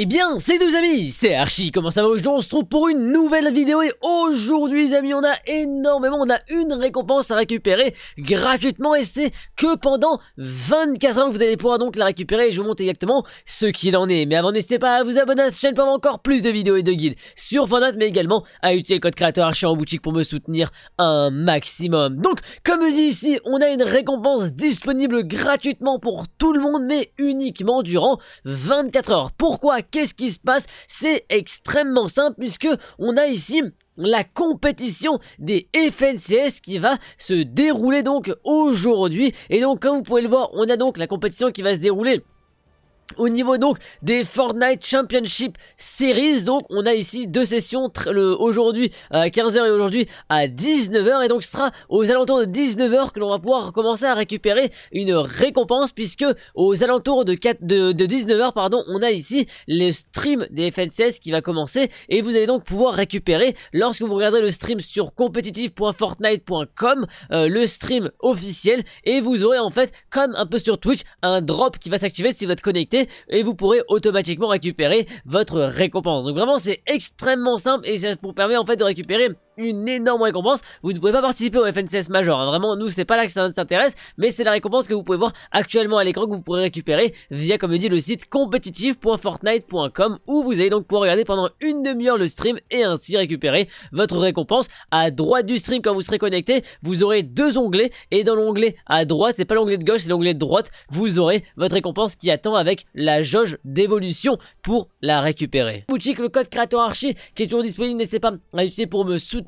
Eh bien, c'est les amis, c'est Archie, comment ça va aujourd'hui On se trouve pour une nouvelle vidéo et aujourd'hui les amis, on a énormément, on a une récompense à récupérer gratuitement et c'est que pendant 24 heures que vous allez pouvoir donc la récupérer et je vous montre exactement ce qu'il en est. Mais avant, n'hésitez pas à vous abonner à cette chaîne pour avoir encore plus de vidéos et de guides sur Fortnite mais également à utiliser le code créateur Archie en boutique pour me soutenir un maximum. Donc, comme dis ici, on a une récompense disponible gratuitement pour tout le monde mais uniquement durant 24 heures. Pourquoi qu'est-ce qui se passe C'est extrêmement simple puisque on a ici la compétition des FNCS qui va se dérouler donc aujourd'hui et donc comme vous pouvez le voir on a donc la compétition qui va se dérouler au niveau donc des Fortnite Championship Series, donc on a ici deux sessions aujourd'hui à 15h et aujourd'hui à 19h et donc ce sera aux alentours de 19h que l'on va pouvoir commencer à récupérer une récompense puisque aux alentours de, 19h pardon on a ici le stream des FNCS qui va commencer et vous allez donc pouvoir récupérer lorsque vous regarderez le stream sur competitive.fortnite.com euh, le stream officiel et vous aurez en fait comme un peu sur Twitch un drop qui va s'activer si vous êtes connecté et vous pourrez automatiquement récupérer votre récompense. Donc vraiment c'est extrêmement simple et ça vous permet en fait de récupérer une énorme récompense. Vous ne pouvez pas participer au FNCS Major. Hein. Vraiment, nous, c'est pas là que ça nous intéresse. Mais c'est la récompense que vous pouvez voir actuellement à l'écran que vous pourrez récupérer via, comme dit, le site competitive.fortnite.com où vous allez donc pouvoir regarder pendant une demi-heure le stream et ainsi récupérer votre récompense. À droite du stream, quand vous serez connecté, vous aurez deux onglets. Et dans l'onglet à droite, c'est pas l'onglet de gauche, c'est l'onglet de droite, vous aurez votre récompense qui attend avec la jauge d'évolution pour la récupérer. Boutique, le code créateur archi qui est toujours disponible, n'hésitez pas à l'utiliser pour me soutenir